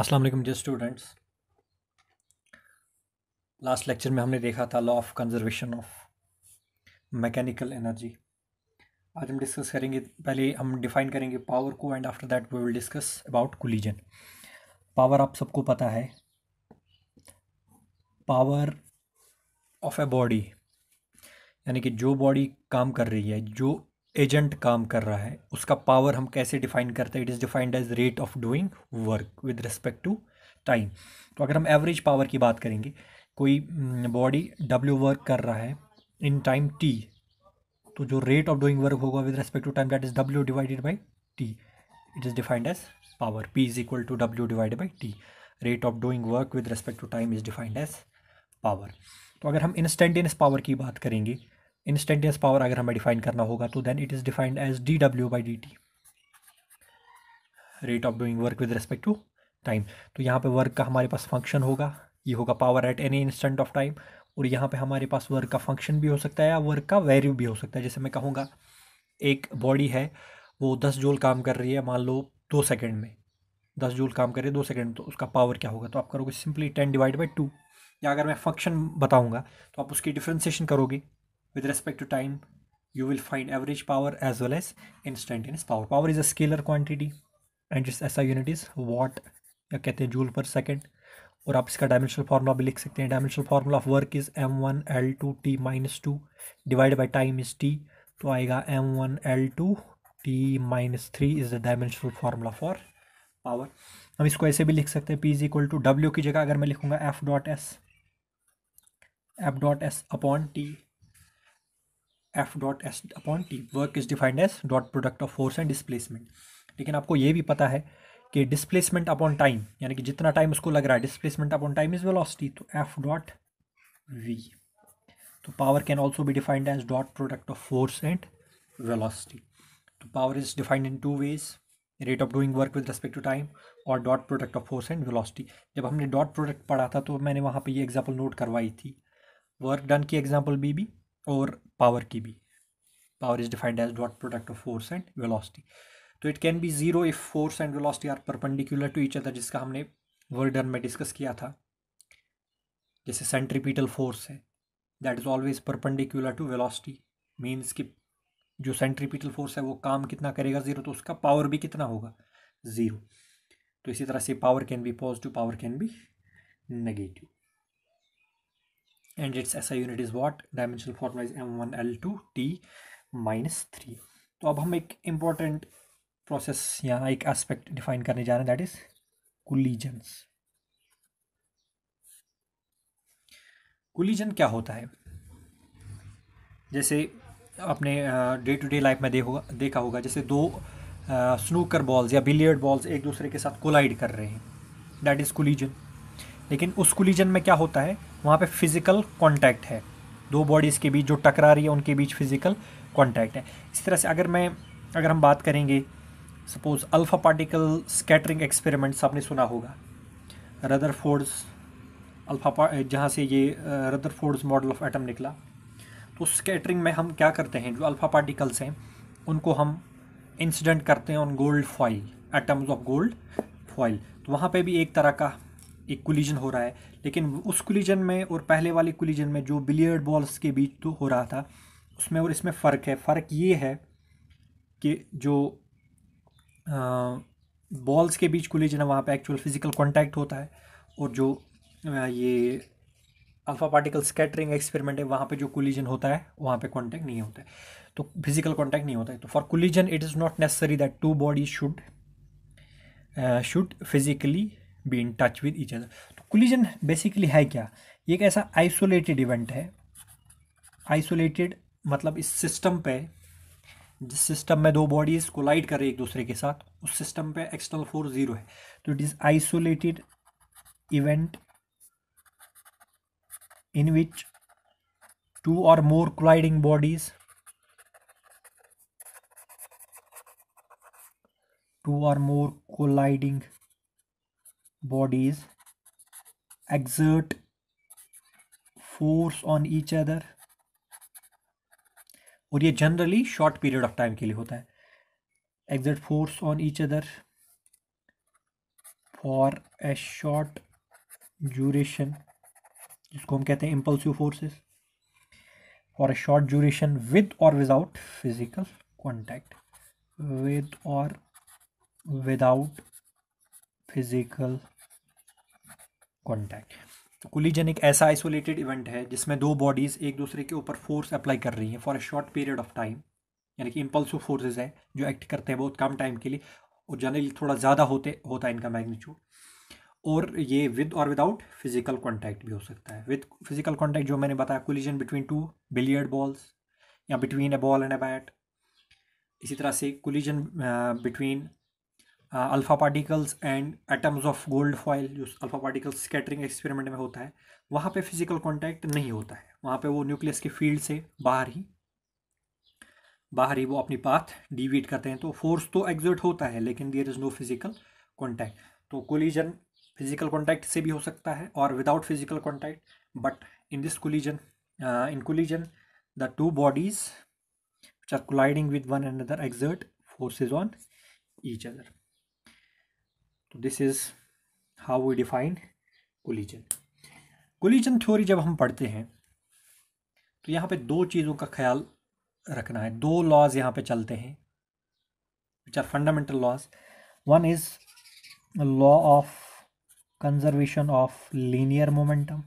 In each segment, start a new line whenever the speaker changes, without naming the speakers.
असलम वालेकुम students last lecture में हमने देखा था law of conservation of mechanical energy आज हम डिस्कस करेंगे पहले हम डिफाइन करेंगे पावर को and after that we will discuss about collision power आप सबको पता है पावर ऑफ ए बॉडी यानी कि जो बॉडी काम कर रही है जो एजेंट काम कर रहा है उसका पावर हम कैसे डिफाइन करते हैं it is defined as rate of doing work with respect to time तो अगर हम एवरेज पावर की बात करेंगे कोई बॉडी डब्ल्यू वर्क कर रहा है इन टाइम टी तो जो रेट ऑफ डूइंग वर्क होगा with respect to time that is W divided by T it is defined as power P is equal to W divide by T rate of doing work with respect to time is defined as power तो अगर हम instantaneous power की बात करेंगे इंस्टेंटियस power अगर हमें define करना होगा तो then it is defined as D W by D T rate of doing work with respect to time तो यहाँ पे वर्क का हमारे पास फंक्शन होगा ये होगा power at any instant of time और यहाँ पे हमारे पास वर्क का फंक्शन भी हो सकता है या वर्क का वैल्यू भी हो सकता है जैसे मैं कहूँगा एक बॉडी है वो दस जूल काम कर रही है मान लो दो सेकेंड में दस जूल काम करे दो सेकेंड तो उसका पावर क्या होगा तो आप करोगे simply ten divide by two या अगर मैं फंक्शन बताऊँगा तो आप उसकी डिफ्रेंसीशन करोगे with respect to time you will find average power as well as instantaneous power power is a scalar quantity and जिस si unit is watt ya कहते हैं जूल पर सेकेंड और आप इसका डायमेंशनल फार्मूला भी लिख सकते हैं dimensional formula of work is M one L two T minus two divide by time is T तो आएगा M one L two T minus three is the dimensional formula for power हम इसको ऐसे भी लिख सकते हैं P is equal to W की जगह अगर मैं लिखूंगा F dot S F dot S upon T F dot S upon T work is defined as dot product of force and displacement लेकिन आपको ये भी पता है कि डिसप्लेसमेंट अपॉन टाइम यानी कि जितना टाइम उसको लग रहा है displacement upon time is velocity तो एफ डॉट वी तो पावर कैन ऑल्सो भी defined as dot product of force and velocity तो power is defined in two ways rate of doing work with respect to time और dot product of force and velocity जब हमने dot product पढ़ा था तो मैंने वहाँ पर ये एग्जांपल नोट करवाई थी वर्क डन की एग्जाम्पल बी भी और पावर की भी power is defined as dot product of force and velocity तो it can be zero if force and velocity are perpendicular to each other जिसका हमने वर्डन में डिस्कस किया था जैसे सेंट्रीपीटल फोर्स है that is always perpendicular to velocity means कि जो सेंट्रीपीटल फोर्स है वो काम कितना करेगा ज़ीरो तो उसका पावर भी कितना होगा ज़ीरो तो इसी तरह से power can be positive power can be negative and its SI unit is what dimensional formula is m1l2t minus three तो अब हम एक इम्पॉर्टेंट प्रोसेस या एक एस्पेक्ट डिफाइन करने जा रहे हैं दैट इज कुलीजन्स कुलीजन क्या होता है जैसे आपने डे टू डे लाइफ में देखोगा देखा होगा जैसे दो स्नूकर बॉल्स या बिलियर्ड बॉल्स एक दूसरे के साथ कोलाइड कर रहे हैं दैट इज़ कुलीजन लेकिन उस कुलीजन में क्या होता है वहाँ पे फिजिकल कांटेक्ट है दो बॉडीज़ के बीच जो टकरा रही है उनके बीच फिजिकल कांटेक्ट है इस तरह से अगर मैं अगर हम बात करेंगे suppose alpha particle scattering experiments आपने सुना होगा रदर फोर्ड्स अल्फ़ा जहाँ से ये Rutherford's model of atom निकला तो स्कैटरिंग में हम क्या करते हैं जो अल्फ़ा पार्टिकल्स हैं उनको हम इंसिडेंट करते हैं on gold foil atoms of gold foil तो वहाँ पे भी एक तरह का एक कुलिजन हो रहा है लेकिन उस कुलिजन में और पहले वाले कुलिजन में जो बिलियर्ड बॉल्स के बीच तो हो रहा था उसमें और इसमें फ़र्क है फ़र्क ये है कि जो बॉल्स के बीच कुलिजन है वहाँ पर एक्चुअल फिज़िकल कॉन्टैक्ट होता है और जो ये अल्फ़ा पार्टिकल स्कैटरिंग एक्सपेरिमेंट है वहाँ पे जो कुलीजन होता है वहाँ पे कांटेक्ट नहीं होता है तो फिजिकल कांटेक्ट नहीं होता है तो for collision it is not necessary that two body should should physically be in touch with each other तो कोलिजन बेसिकली है क्या ये एक ऐसा आइसोलेटेड इवेंट है आइसोलेटेड मतलब इस सिस्टम पे जिस सिस्टम में दो बॉडीज कोलाइड कर रही एक दूसरे के साथ उस सिस्टम पे एक्सटर्नल फोर्स जीरो है तो it is isolated event in which two or more colliding bodies two or more colliding bodies exert force on each other और ये generally short period of time के लिए होता है exert force on each other for a short duration जिसको हम कहते हैं impulsive forces for a short duration with or without physical contact with or without physical contact collision एक ऐसा आइसोलेटेड इवेंट है जिसमें दो बॉडीज़ एक दूसरे के ऊपर फोर्स अप्लाई कर रही हैं for a short period of time यानी कि इम्पल्सिव फोर्सेज हैं जो एक्ट करते हैं बहुत कम टाइम के लिए और जनरली थोड़ा ज़्यादा होते होता है इनका मैग्नीट्यूड और ये विद और विदाउट फिजिकल कॉन्टैक्ट भी हो सकता है विद फिजिकल कॉन्टैक्ट जो मैंने बताया collision between two billiard balls या between a ball and a bat इसी तरह से collision between uh, alpha particles and atoms of gold foil जो अल्फ़ा पार्टिकल्स स्कैटरिंग एक्सपेरिमेंट में होता है वहाँ पे फिजिकल कांटेक्ट नहीं होता है वहाँ पे वो न्यूक्लियस के फील्ड से बाहर ही बाहर ही वो अपनी पाथ डिवीट करते हैं तो फोर्स तो एग्जर्ट होता है लेकिन there is no physical contact तो कोलिजन फिजिकल कॉन्टैक्ट से भी हो सकता है और without physical contact but in this collision in collision the two bodies are colliding with one one another exert forces on each other तो this is how we define collision collision theory जब हम पढ़ते हैं तो यहाँ पे दो चीज़ों का ख्याल रखना है दो लॉज यहाँ पे चलते हैं which are fundamental laws one is law of conservation of linear momentum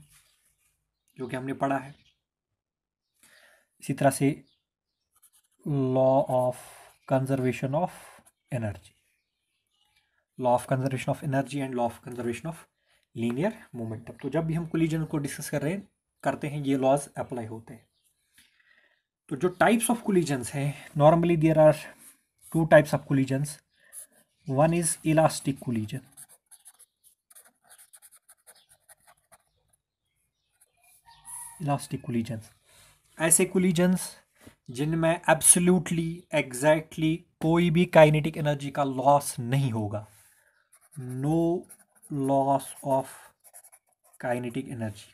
जो कि हमने पढ़ा है इसी तरह से law of conservation of energy law of conservation of energy and law of conservation of linear momentum तो जब भी हम कोलिजन को डिस्कस कर रहे हैं करते हैं ये लॉज अप्लाई होते हैं तो जो टाइप्स ऑफ कोलिजन्स हैं normally there are two types of collisions one is elastic collision elastic collisions ऐसे कोलिजन्स जिनमें एब्सोल्युटली एग्जैक्टली कोई भी काइनेटिक एनर्जी का लॉस नहीं होगा no loss of kinetic energy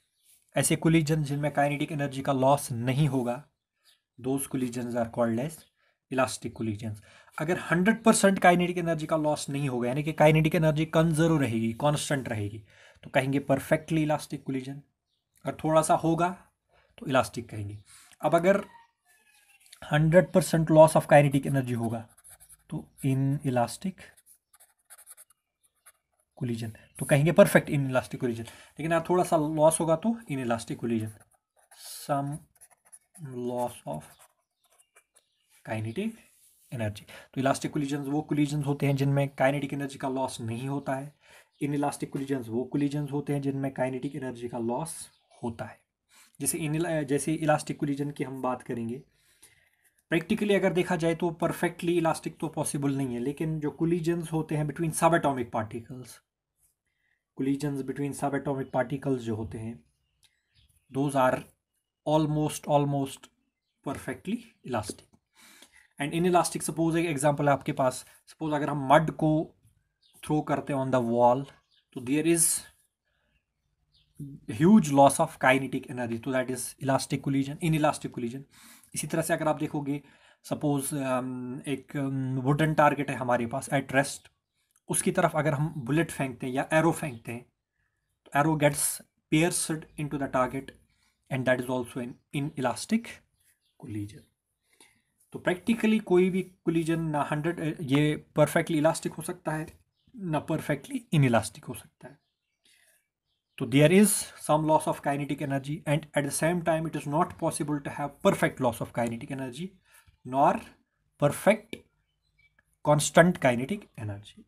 ऐसे कुलिजन जिनमें काइनेटिक एनर्जी का लॉस नहीं होगा those collisions are called as elastic collisions अगर 100 परसेंट काइनेटिक एनर्जी का लॉस नहीं होगा यानी कि काइनेटिक एनर्जी कंजर्व रहेगी कॉन्स्टेंट रहेगी तो कहेंगे परफेक्टली इलास्टिक कुलिजन अगर थोड़ा सा होगा तो इलास्टिक कहेंगे अब अगर 100 percent loss of kinetic energy होगा तो इन इलास्टिक कोलिजन तो कहेंगे परफेक्ट इन इलास्टिक कोलिजन लेकिन यहाँ थोड़ा सा लॉस होगा तो inelastic collision some loss of kinetic energy तो इलास्टिक कोलिजन वो कोलिजन होते हैं जिनमें काइनेटिक एनर्जी का लॉस नहीं होता है इन इलास्टिक कोलिजन वो कोलिजन होते हैं जिनमें काइनेटिक एनर्जी का लॉस होता है जैसे इन जैसे इलास्टिक कोलिजन की हम बात करेंगे प्रैक्टिकली अगर देखा जाए तो परफेक्टली इलास्टिक तो पॉसिबल नहीं है लेकिन जो कोलिजन होते हैं between subatomic particles between subatomic particles जो होते हैं those are almost almost perfectly elastic and inelastic suppose एक एग्जाम्पल है आपके पास सपोज अगर हम मड को थ्रो करते हैं ऑन द वॉल तो there is huge loss of kinetic energy तो that is elastic collision inelastic collision इसी तरह से अगर आप देखोगे सपोज um, एक वुडन um, टारगेट है हमारे पास एट रेस्ट उसकी तरफ अगर हम बुलेट फेंकते हैं या एरो फेंकते हैं तो arrow gets pierced into the target and that is also in inelastic collision तो प्रैक्टिकली कोई भी कुलीजन ना हंड्रेड ये परफेक्टली इलास्टिक हो सकता है ना परफेक्टली इन इलास्टिक हो सकता है तो there is some loss of kinetic energy and at the same time it is not possible to have perfect loss of kinetic energy nor perfect constant kinetic energy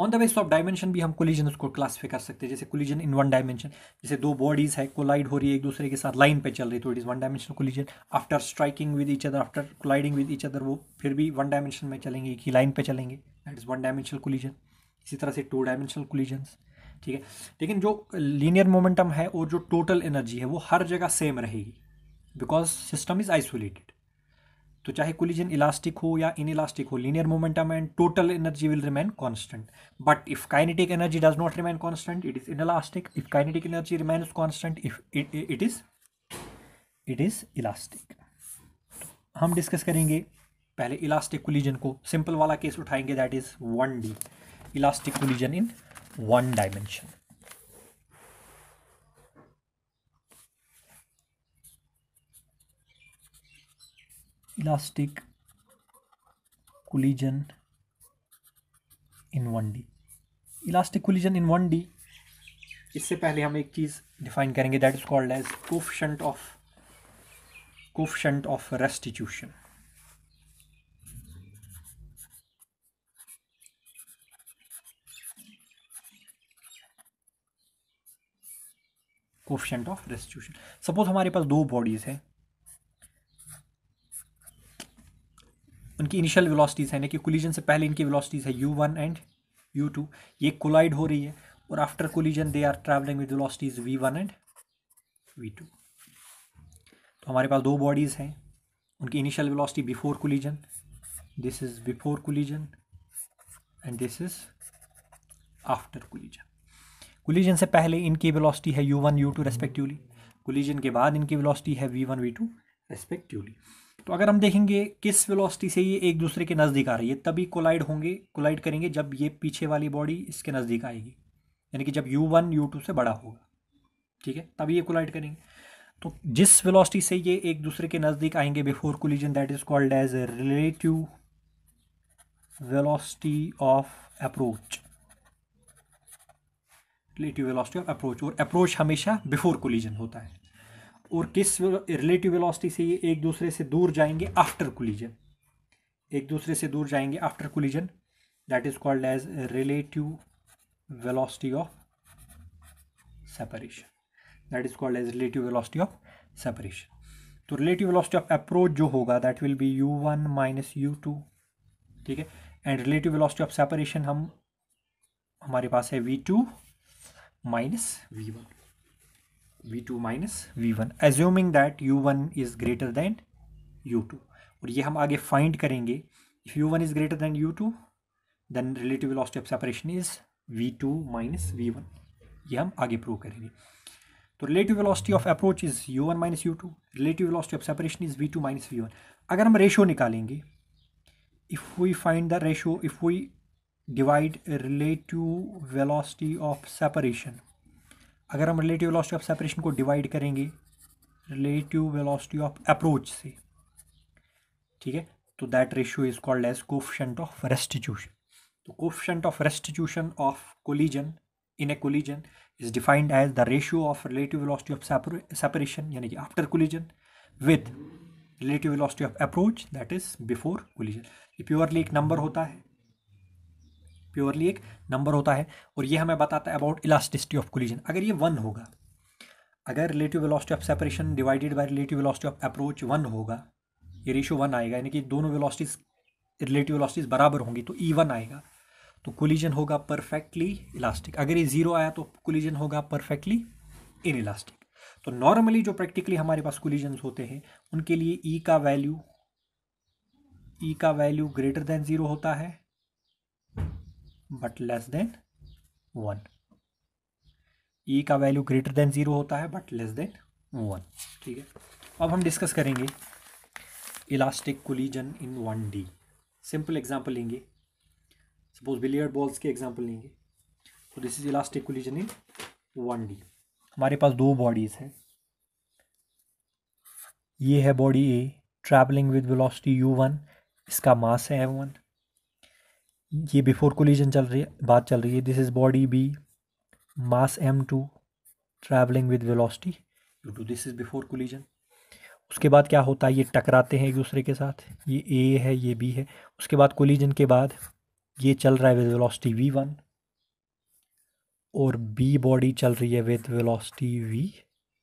on the base of dimension भी हम collision उसको classify कर सकते हैं जैसे collision in one dimension जैसे दो bodies है कोलाइड हो रही है एक दूसरे के साथ लाइन पे चल रही है तो it is one dimensional collision after striking with each other after colliding with each other वो फिर भी वन डायमेंशन में चलेंगे एक ही लाइन पे चलेंगे that is one dimensional collision इसी तरह से टू डायमेंशनल कोलिजन ठीक है लेकिन जो लीनियर मोमेंटम है और जो टोटल एनर्जी है वो हर जगह सेम रहेगी बिकॉज सिस्टम इज़ आइसोलेटेड तो चाहे कोलिजन इलास्टिक हो या इन इलास्टिक हो linear momentum and total energy will remain constant but if kinetic energy does not remain constant it is elastic if kinetic energy remain constant if it is it is elastic हम discuss करेंगे पहले elastic collision को simple वाला case उठाएंगे that is one D elastic collision in one dimension elastic collision in one D elastic collision in one D इससे पहले हम एक चीज़ डिफाइन करेंगे that is called as coefficient of coefficient of restitution coefficient of restitution suppose हमारे पास दो bodies हैं उनकी इनिशियल वेलोसिटीज़ है यानी कि कोलिजन से पहले इनकी वेलोसिटीज़ है you one and u two ये कोलाइड हो रही है और after collision they are travelling with velocities v one and v two तो हमारे पास दो बॉडीज़ हैं उनकी initial velocity before collision this is before collision and this is after collision collision से पहले इनकी वेलोसिटी है you one u two respectively collision के बाद इनकी वेलोसिटी है v one v two respectively तो अगर हम देखेंगे किस वेलोसिटी से ये एक दूसरे के नज़दीक आ रही है तभी कोलाइड होंगे कोलाइड करेंगे जब ये पीछे वाली बॉडी इसके नज़दीक आएगी यानी कि जब यू वन यू टू से बड़ा होगा ठीक है तभी ये कोलाइड करेंगे तो जिस वेलोसिटी से ये एक दूसरे के नज़दीक आएंगे before collision that is called as a relative velocity of approach relative velocity of approach और अप्रोच हमेशा बिफोर कोलिजन होता है और किस रिलेटिव वेलोसिटी से ये एक दूसरे से दूर जाएंगे आफ्टर कोलिजन एक दूसरे से दूर जाएंगे after collision that is called as relative velocity of separation that is called as relative velocity of separation तो रिलेटिव वेलोसिटी ऑफ अप्रोच जो होगा that will be u one minus you two ठीक है and relative velocity of separation हम हमारे पास है we two minus we one v2 minus we one assuming that u one is greater than u two और ये हम आगे फाइंड करेंगे if u one is greater than u two then relative velocity of separation is v two minus we one ये हम आगे prove करेंगे तो relative velocity of approach is u one minus you two relative velocity of separation is v two minus we one अगर हम ratio निकालेंगे if we find the ratio if we divide relative velocity of separation अगर हम relative velocity of separation को divide करेंगे relative velocity of approach से ठीक है तो that ratio is called as coefficient of restitution तो coefficient of restitution of collision in a collision is defined as the ratio of relative velocity of separation यानी कि after collision with relative velocity of approach that is before collision ये purely एक number होता है purely एक number होता है और ये हमें बताता है अबाउट इलास्टिसिटी ऑफ कोलिजन अगर ये वन होगा अगर relative velocity of separation divided by relative velocity of approach one होगा ये रेशियो वन आएगा यानी कि दोनों वेलोसिटीज़ रिलेटिव वेलोसिटीज़ बराबर होंगी तो ई e वन आएगा तो कोलिजन होगा परफेक्टली इलास्टिक अगर ये ज़ीरो आया तो कोलिजन होगा परफेक्टली इन इलास्टिक तो नॉर्मली जो प्रैक्टिकली हमारे पास कोलिजन होते हैं उनके लिए ई e का वैल्यू ई e का वैल्यू ग्रेटर देन ज़ीरो होता है but less than one e का वैल्यू ग्रेटर देन ज़ीरो होता है बट लेस देन वन ठीक है अब हम डिस्कस करेंगे elastic collision in one D simple example लेंगे सपोज बिलियर्ड बॉल्स के एग्जाम्पल लेंगे तो this is elastic collision in one D हमारे पास दो बॉडीज़ हैं ये है body A travelling with velocity u one इसका मास है एम वन ये बिफोर कोलिजन चल रही है बात चल रही है this is body B mass m two travelling with velocity u two this is before collision उसके बाद क्या होता है ये टकराते हैं एक दूसरे के साथ ये ए है ये बी है उसके बाद कोलिजन के बाद ये चल रहा है विद वेलोसिटी वी वन और बी बॉडी चल रही है with velocity v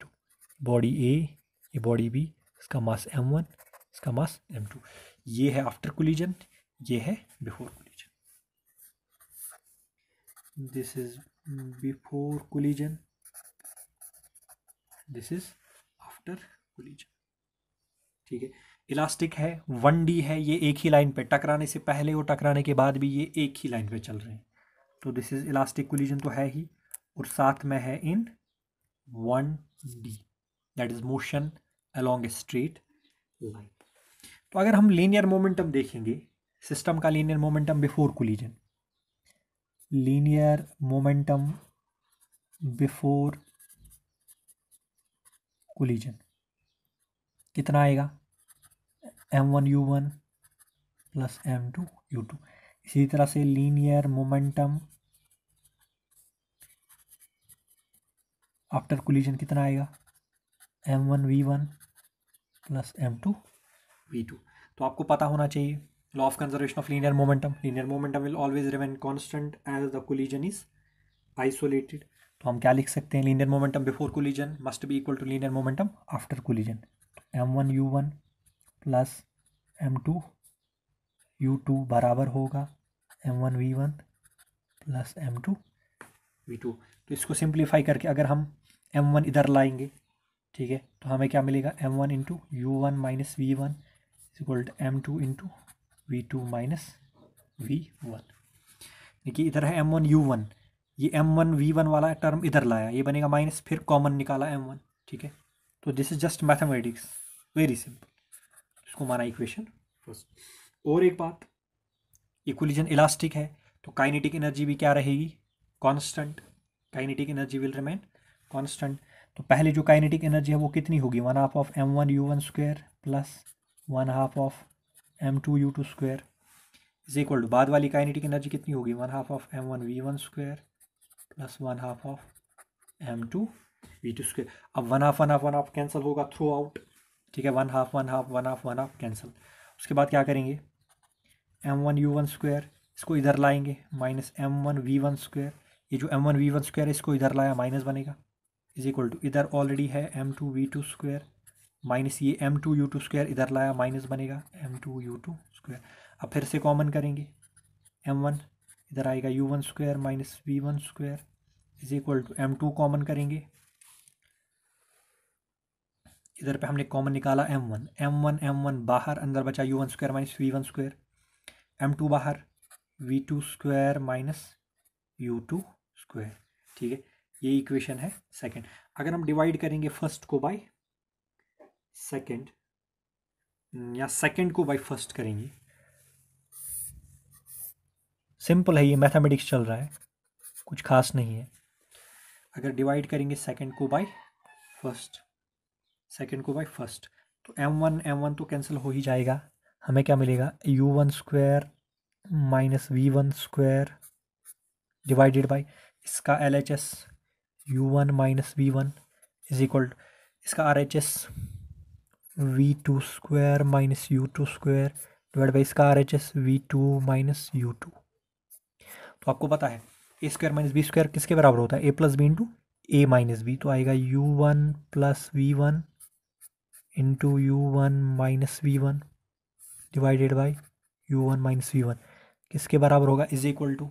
two body A ये बॉडी बी इसका मास एम वन इसका मास एम टू ये है आफ्टर कोलिजन ये है before this is before collision this is after collision ठीक है इलास्टिक है वन डी है ये एक ही लाइन पे टकराने से पहले और टकराने के बाद भी ये एक ही लाइन पे चल रहे हैं तो दिस इज़ इलास्टिक कोलिजन तो है ही और साथ में है in one D that is motion along a straight line तो अगर हम लीनियर मोमेंटम देखेंगे सिस्टम का linear momentum before collision linear momentum before collision कितना आएगा M one you one plus m two u two इसी तरह से लीनियर मोमेंटम आफ्टर कोलिजन कितना आएगा M one v one plus m two we two तो आपको पता होना चाहिए law of conservation of linear momentum linear momentum will always remain constant as the collision is isolated तो हम क्या लिख सकते हैं linear momentum before collision must be equal to linear momentum after collision m one you one plus m two u two बराबर होगा m one v one plus m two we two तो इसको सिंप्लीफाई करके अगर हम M one इधर लाएंगे ठीक है तो हमें क्या मिलेगा m one into you one minus we one is equal to m two into we two minus we one देखिए इधर है एम वन यू वन ये एम वन वी वन वाला टर्म इधर लाया ये बनेगा माइनस फिर कॉमन निकाला एम वन ठीक है तो this is just mathematics very simple इसको माना इक्वेशन फर्स्ट और एक बात ये इलास्टिक है तो काइनेटिक एनर्जी भी क्या रहेगी constant kinetic energy will remain constant तो पहले जो काइनेटिक एनर्जी है वो कितनी होगी one half of m one you one square plus one half of m two u two square is equal to बाद वाली काइनेटिक एनर्जी कितनी होगी one half of m one v one square plus one half of m two we two square अब one half one half one half cancel होगा throughout ठीक है one half one half one half one half cancel उसके बाद क्या करेंगे m one you one square इसको इधर लाएंगे minus m one v one square ये जो m one v one square इसको इधर लाया माइनस बनेगा इज इक्वल टू इधर ऑलरेडी है m two we two square minus ये m two u two square इधर लाया माइनस बनेगा m two u two square अब फिर से कॉमन करेंगे एम वन इधर आएगा you one square minus we one square is equal to m two common करेंगे इधर पे हमने कॉमन निकाला m one M one M one बाहर अंदर बचा u one square minus we one square m two बाहर v two square minus you two square ठीक है ये इक्वेशन है सेकेंड अगर हम डिवाइड करेंगे फर्स्ट को बाई सेकेंड हम्म, या सेकेंड को बाई फर्स्ट करेंगे सिंपल है ये मैथमेटिक्स चल रहा है कुछ खास नहीं है अगर डिवाइड करेंगे सेकेंड को बाई फर्स्ट सेकेंड को बाई फर्स्ट तो एम वन एम वन तो कैंसिल हो ही जाएगा हमें क्या मिलेगा U one square minus we one square divided by इसका L H S U one minus we one is equal इसका R H S V two square minus you two square divide by इसका R H S V two minus you two तो आपको पता है ए square minus B square किसके बराबर होता है A plus B into A minus B तो आएगा you one plus V one into you one minus we one divided by U one minus we one किसके बराबर होगा is equal to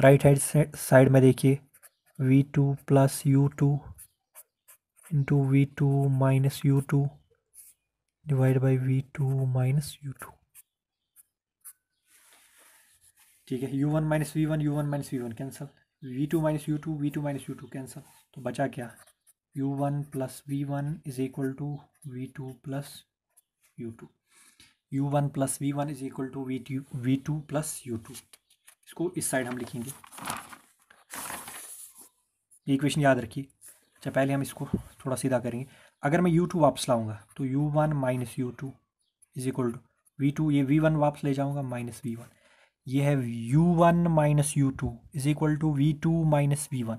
right hand side में देखिए V two plus U two into we two minus you two divide by V two minus you two ठीक है you one minus we one you one minus we one cancel V two minus you two we two minus you two cancel तो बचा क्या U one plus V one is equal to we two plus U two U one plus V one is equal to we two we two plus U two इसको इस side हम लिखेंगे ये equation याद रखिए अच्छा पहले हम इसको थोड़ा सीधा करेंगे अगर मैं यू टू वापस लाऊंगा तो U one minus you two is equal to we two ये वी वन वापस ले जाऊंगा माइनस वी वन ये है you one minus you two is equal to we two minus we one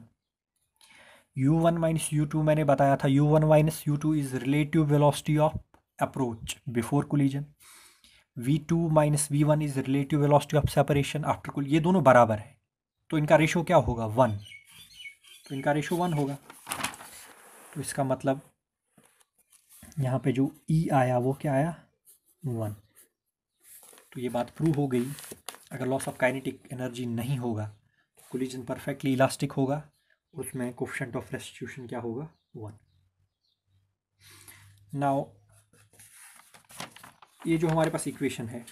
you one minus you two मैंने बताया था U one minus you two is relative velocity of approach before collision V two minus we one is relative velocity of separation after कुल ये दोनों बराबर है तो इनका रेशो क्या होगा वन तो इनका रेशो वन होगा तो इसका मतलब यहाँ पे जो ई e आया वो क्या आया वन तो ये बात प्रूव हो गई अगर लॉस ऑफ काइनेटिक एनर्जी नहीं होगा कोलिजन परफेक्टली इलास्टिक होगा उसमें क्वेश्चन ऑफ रेस्टिट्यूशन क्या होगा वन नाउ ये जो हमारे पास इक्वेशन है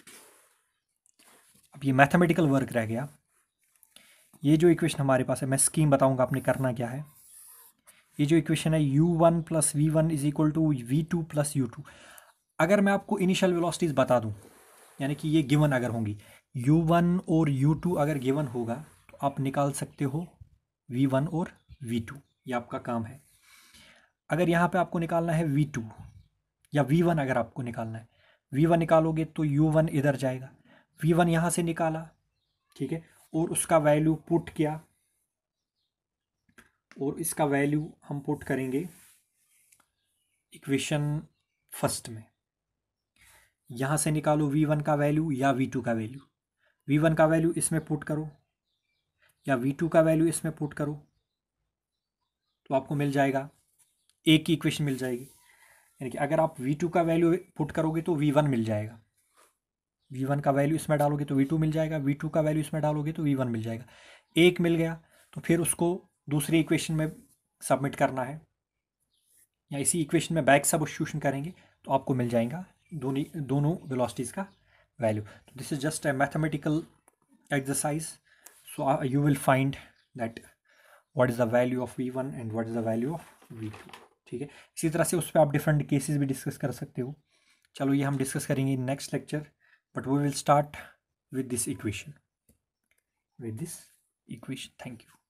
अब ये मैथमेटिकल वर्क रह गया ये जो इक्वेशन हमारे पास है मैं स्कीम बताऊंगा आपने करना क्या है ये जो इक्वेशन है you one plus V one is equal to we two plus U two अगर मैं आपको इनिशियल वेलोसिटीज़ बता दूं यानी कि ये गिवन अगर होंगी यू वन और यू टू अगर गिवन होगा तो आप निकाल सकते हो वी वन और वी टू ये आपका काम है अगर यहाँ पे आपको निकालना है वी टू या वी वन अगर आपको निकालना है वी वन निकालोगे तो यू वन इधर जाएगा वी वन यहाँ से निकाला ठीक है और उसका वैल्यू पुट किया और इसका वैल्यू हम पुट करेंगे इक्वेशन फर्स्ट में यहाँ से निकालो v1 का वैल्यू या v2 का वैल्यू v1 का वैल्यू इसमें पुट करो या v2 का वैल्यू इसमें पुट करो तो आपको मिल जाएगा एक की इक्वेशन मिल जाएगी यानी कि अगर आप v2 का वैल्यू पुट करोगे तो v1 मिल जाएगा v1 का वैल्यू इसमें डालोगे तो v2 मिल जाएगा v2 का वैल्यू इसमें डालोगे तो v1 मिल जाएगा एक मिल गया तो फिर उसको दूसरी इक्वेशन में सबमिट करना है या इसी इक्वेशन में बैक सबस्टिट्यूशन करेंगे तो आपको मिल जाएगा दोनों दोनों वेलोसिटीज़ का वैल्यू तो this is just a mathematical exercise so you will find that what is the value of V one and what is the value of V two ठीक है इसी तरह से उस पर आप डिफरेंट केसेस भी डिस्कस कर सकते हो चलो ये हम डिस्कस करेंगे next lecture but we will start with this equation with this equation thank you